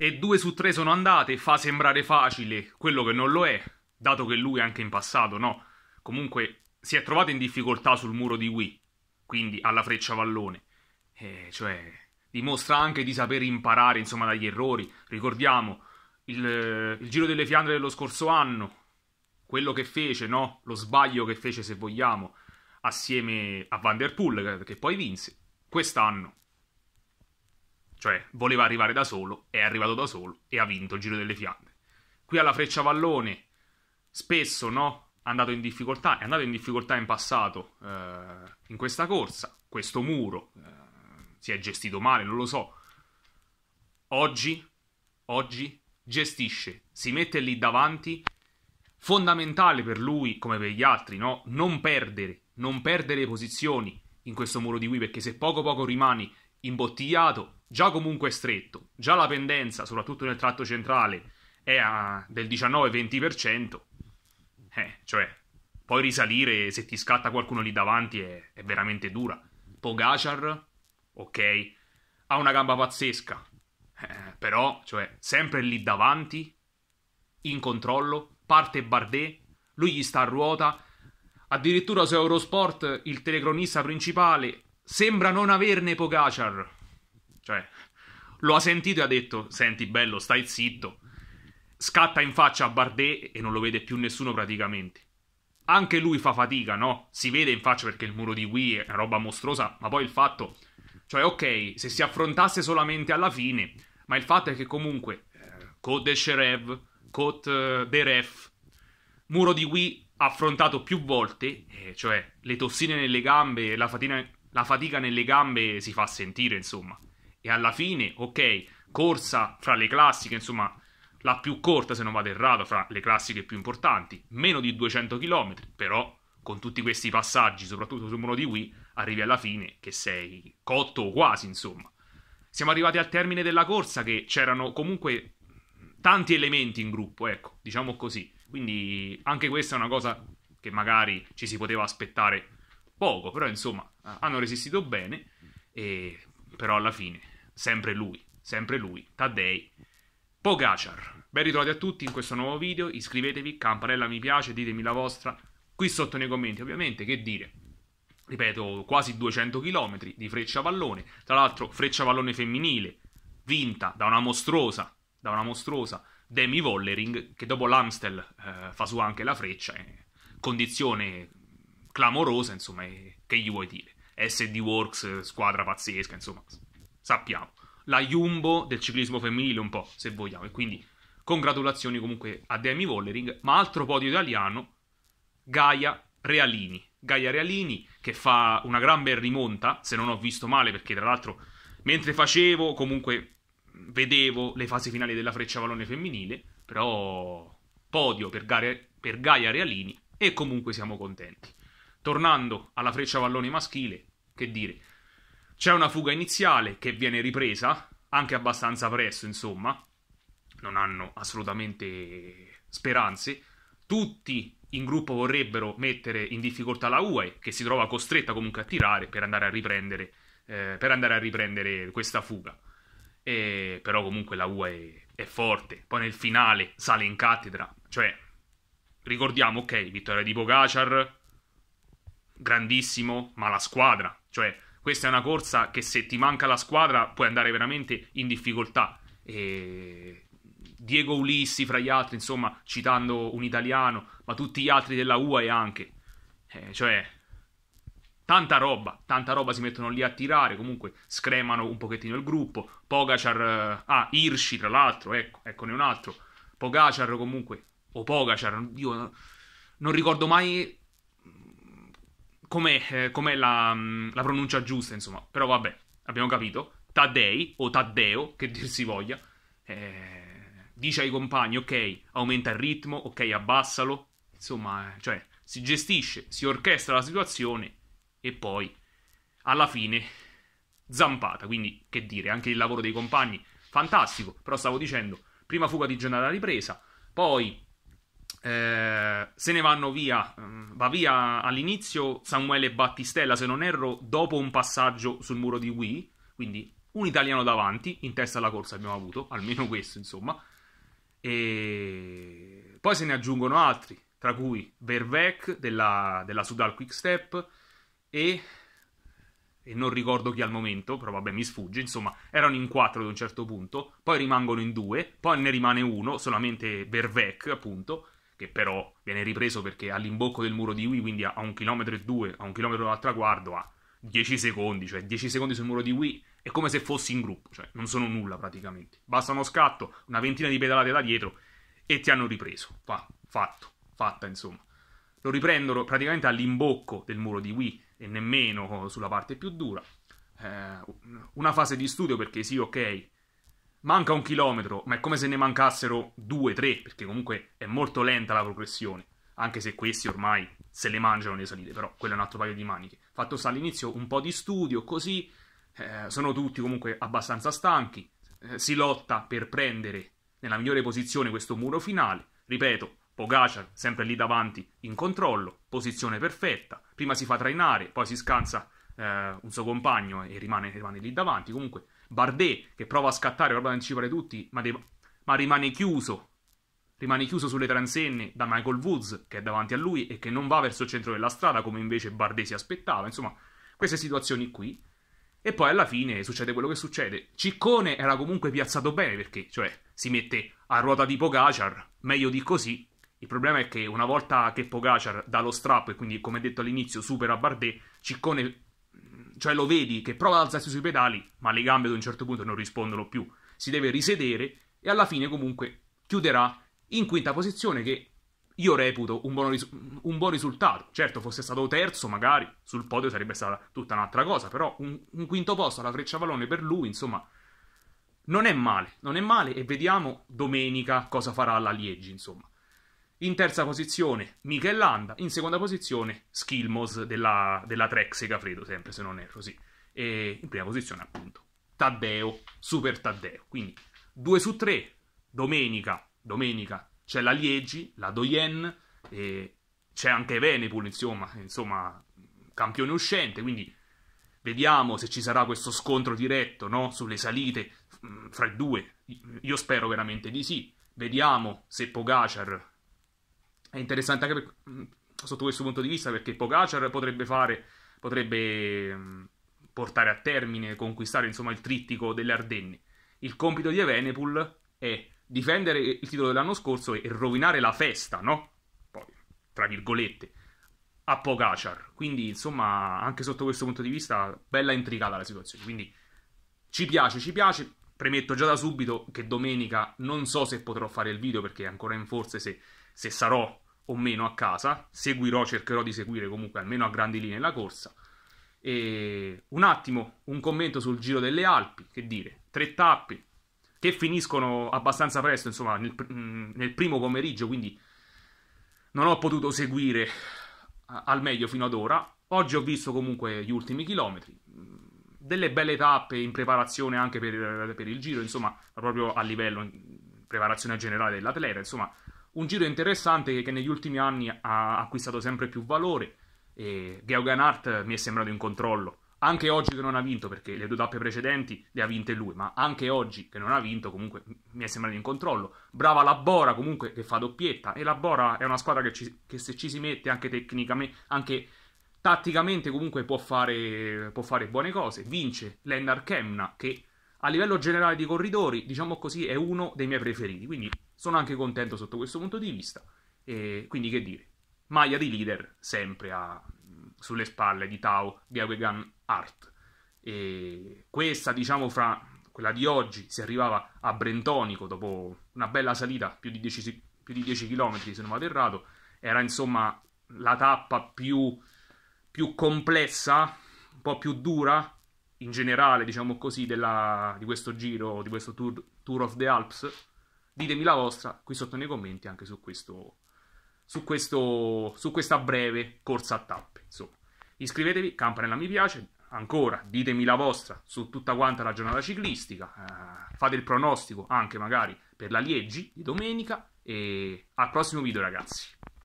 e due su tre sono andate, fa sembrare facile quello che non lo è, dato che lui anche in passato, no? Comunque si è trovato in difficoltà sul muro di Wii, quindi alla freccia vallone. E eh, cioè, dimostra anche di saper imparare, insomma, dagli errori. Ricordiamo il, eh, il Giro delle Fiandre dello scorso anno, quello che fece, no? Lo sbaglio che fece, se vogliamo, assieme a Van Der Poel, che poi vinse. Quest'anno cioè, voleva arrivare da solo, è arrivato da solo e ha vinto il Giro delle Fiamme. Qui alla Freccia Vallone, spesso no, è andato in difficoltà, è andato in difficoltà in passato eh, in questa corsa, questo muro eh, si è gestito male, non lo so. Oggi, oggi gestisce, si mette lì davanti, fondamentale per lui come per gli altri, no? Non perdere, non perdere posizioni in questo muro di qui perché se poco poco rimani imbottigliato già comunque stretto, già la pendenza, soprattutto nel tratto centrale, è a del 19-20%, eh, cioè, poi risalire se ti scatta qualcuno lì davanti è, è veramente dura. Pogacar, ok, ha una gamba pazzesca, eh, però, cioè, sempre lì davanti, in controllo, parte Bardet, lui gli sta a ruota, addirittura su Eurosport il telecronista principale sembra non averne Pogacar cioè, lo ha sentito e ha detto, senti bello, stai zitto. Scatta in faccia a Bardet e non lo vede più nessuno praticamente. Anche lui fa fatica, no? Si vede in faccia perché il muro di Wii è una roba mostruosa, ma poi il fatto... Cioè, ok, se si affrontasse solamente alla fine, ma il fatto è che comunque... Code de Sherev, Code eh, de Ref, muro di Wii affrontato più volte, eh, cioè le tossine nelle gambe, la fatina la fatica nelle gambe si fa sentire, insomma e alla fine, ok, corsa fra le classiche, insomma, la più corta se non vado errato fra le classiche più importanti, meno di 200 km, però con tutti questi passaggi, soprattutto sul mono di Wii, arrivi alla fine che sei cotto o quasi, insomma. Siamo arrivati al termine della corsa che c'erano comunque tanti elementi in gruppo, ecco, diciamo così. Quindi anche questa è una cosa che magari ci si poteva aspettare poco, però insomma hanno resistito bene, e... però alla fine sempre lui, sempre lui, Taddei Pogacar. Ben ritrovati a tutti in questo nuovo video, iscrivetevi, campanella mi piace, ditemi la vostra qui sotto nei commenti ovviamente, che dire. Ripeto, quasi 200 km di freccia vallone, tra l'altro freccia vallone femminile, vinta da una mostruosa, da una mostruosa Demi Vollering, che dopo l'Amstel eh, fa su anche la freccia, eh, condizione clamorosa, insomma, eh, che gli vuoi dire. SD Works, squadra pazzesca, insomma, sappiamo, la Jumbo del ciclismo femminile un po', se vogliamo, e quindi congratulazioni comunque a Demi Vollering, ma altro podio italiano, Gaia Realini. Gaia Realini che fa una gran bel rimonta, se non ho visto male, perché tra l'altro mentre facevo comunque vedevo le fasi finali della freccia vallone femminile, però podio per, Gaia, per Gaia Realini e comunque siamo contenti. Tornando alla freccia vallone maschile, che dire, c'è una fuga iniziale che viene ripresa, anche abbastanza presto, insomma. Non hanno assolutamente speranze. Tutti in gruppo vorrebbero mettere in difficoltà la UE, che si trova costretta comunque a tirare per andare a riprendere, eh, per andare a riprendere questa fuga. E, però comunque la UE è, forte. Poi nel finale sale in cattedra. Cioè, ricordiamo, ok, vittoria di Pogacar, grandissimo, ma la squadra, cioè questa è una corsa che se ti manca la squadra puoi andare veramente in difficoltà. E... Diego Ulissi, fra gli altri, insomma, citando un italiano, ma tutti gli altri della UAE anche. Eh, cioè, tanta roba, tanta roba si mettono lì a tirare, comunque scremano un pochettino il gruppo. Pogacar, eh, ah, Irshi tra l'altro, ecco, eccone un altro. Pogacar comunque, o Pogacar, io non ricordo mai com'è, eh, com'è la, mm, la, pronuncia giusta, insomma. Però vabbè, abbiamo capito. Taddei, o Taddeo, che dir si voglia, eh, dice ai compagni, ok, aumenta il ritmo, ok, abbassalo. Insomma, eh, cioè, si gestisce, si orchestra la situazione e poi, alla fine, zampata. Quindi, che dire, anche il lavoro dei compagni, fantastico. Però stavo dicendo, prima fuga di giornata ripresa, poi eh, se ne vanno via, mm, va via all'inizio Samuele Battistella, se non erro, dopo un passaggio sul muro di Wii, quindi un italiano davanti, in testa alla corsa abbiamo avuto, almeno questo insomma, e poi se ne aggiungono altri, tra cui Vervec della, della Sudal Quick Step e, e non ricordo chi al momento, però vabbè mi sfugge, insomma erano in quattro ad un certo punto, poi rimangono in due, poi ne rimane uno, solamente Vervec appunto, che però viene ripreso perché all'imbocco del muro di Wii, quindi a un chilometro e due, a un chilometro dal traguardo, a 10 secondi, cioè 10 secondi sul muro di Wii, è come se fossi in gruppo, cioè non sono nulla praticamente. Basta uno scatto, una ventina di pedalate da dietro e ti hanno ripreso. Fa, fatto, fatta insomma. Lo riprendono praticamente all'imbocco del muro di Wii e nemmeno sulla parte più dura. Eh, una fase di studio perché sì, ok, Manca un chilometro, ma è come se ne mancassero due, tre, perché comunque è molto lenta la progressione, anche se questi ormai se le mangiano le salite, però quello è un altro paio di maniche. Fatto sta all'inizio un po' di studio, così eh, sono tutti comunque abbastanza stanchi, eh, si lotta per prendere nella migliore posizione questo muro finale, ripeto, Pogacar sempre lì davanti in controllo, posizione perfetta, prima si fa trainare, poi si scansa eh, un suo compagno e rimane, rimane lì davanti, comunque Bardet che prova a scattare, prova ad anticipare tutti, ma, de- ma rimane chiuso. Rimane chiuso sulle transenne da Michael Woods che è davanti a lui e che non va verso il centro della strada come invece Bardet si aspettava. Insomma, queste situazioni qui. E poi alla fine succede quello che succede. Ciccone era comunque piazzato bene perché, cioè, si mette a ruota di Pogacar, meglio di così. Il problema è che una volta che Pogacar dà lo strappo e quindi, come detto all'inizio, supera Bardet, Ciccone cioè lo vedi che prova ad alzarsi sui pedali, ma le gambe ad un certo punto non rispondono più, si deve risedere e alla fine comunque chiuderà in quinta posizione che io reputo un buon, ris- un buon risultato. Certo, fosse stato terzo magari sul podio sarebbe stata tutta un'altra cosa, però un, un quinto posto alla freccia vallone per lui, insomma, non è male, non è male e vediamo domenica cosa farà la Liegi, insomma. In terza posizione Michel Landa, in seconda posizione Skilmos della, della Trek Segafredo, sempre se non erro, sì. E in prima posizione appunto Taddeo, Super Taddeo. Quindi 2 su 3, domenica, domenica c'è la Liegi, la Doyen, c'è anche Venepul, insomma, insomma, campione uscente, quindi vediamo se ci sarà questo scontro diretto no? sulle salite mm, fra i due. Io spero veramente di sì. Vediamo se Pogacar è interessante anche per, mm, sotto questo punto di vista perché Pogacar potrebbe fare, potrebbe mm, portare a termine, conquistare insomma il trittico delle Ardenne. Il compito di Evenepoel è difendere il titolo dell'anno scorso e rovinare la festa, no? Poi, tra virgolette, a Pogacar. Quindi, insomma, anche sotto questo punto di vista, bella intricata la situazione. Quindi, ci piace, ci piace. Premetto già da subito che domenica non so se potrò fare il video perché è ancora in forze se se sarò o meno a casa, seguirò, cercherò di seguire comunque almeno a grandi linee la corsa. E un attimo, un commento sul Giro delle Alpi, che dire, tre tappe che finiscono abbastanza presto, insomma, nel, mm, nel primo pomeriggio, quindi non ho potuto seguire al meglio fino ad ora. Oggi ho visto comunque gli ultimi chilometri, delle belle tappe in preparazione anche per, per il Giro, insomma, proprio a livello preparazione generale dell'atleta, insomma, un giro interessante che negli ultimi anni ha acquistato sempre più valore. E Gauguin Art mi è sembrato in controllo. Anche oggi che non ha vinto, perché le due tappe precedenti le ha vinte lui, ma anche oggi che non ha vinto, comunque mi è sembrato in controllo. Brava la Bora, comunque, che fa doppietta. E la Bora è una squadra che, ci, che se ci si mette anche tecnicamente, anche tatticamente, comunque può fare, può fare buone cose. Vince Lennar Kemna, che a livello generale di corridori, diciamo così, è uno dei miei preferiti. Quindi sono anche contento sotto questo punto di vista. E quindi che dire? Maglia di leader sempre a, sulle spalle di Tao Gawegan Art. E questa, diciamo, fra quella di oggi si arrivava a Brentonico dopo una bella salita, più di 10, più di 10 km se non vado errato. Era insomma la tappa più, più complessa, un po' più dura in generale, diciamo così, della, di questo giro, di questo tour, tour of the Alps Ditemi la vostra qui sotto nei commenti anche su questo, su, questo, su questa breve corsa a tappe. Insomma. Iscrivetevi, campanella mi piace, ancora ditemi la vostra su tutta quanta la giornata ciclistica, eh, fate il pronostico anche magari per la Liegi di domenica e al prossimo video ragazzi.